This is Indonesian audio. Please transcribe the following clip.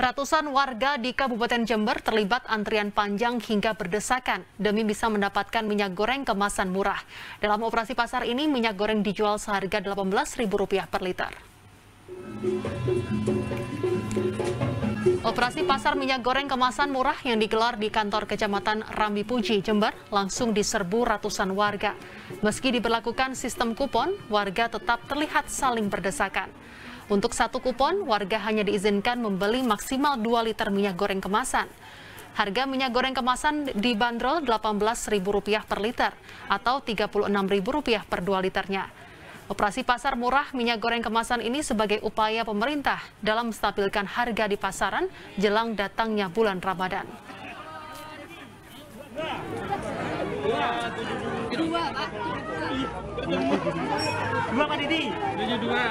Ratusan warga di Kabupaten Jember terlibat antrian panjang hingga berdesakan demi bisa mendapatkan minyak goreng kemasan murah. Dalam operasi pasar ini, minyak goreng dijual seharga Rp18.000 per liter. Operasi pasar minyak goreng kemasan murah yang digelar di kantor Kecamatan Rambi Puji, Jember, langsung diserbu ratusan warga. Meski diberlakukan sistem kupon, warga tetap terlihat saling berdesakan. Untuk satu kupon, warga hanya diizinkan membeli maksimal 2 liter minyak goreng kemasan. Harga minyak goreng kemasan dibanderol Rp18.000 per liter atau Rp36.000 per 2 liternya. Operasi pasar murah minyak goreng kemasan ini sebagai upaya pemerintah dalam menstabilkan harga di pasaran jelang datangnya bulan Ramadan. Dua, Pak. Dua, Pak Didi. dua.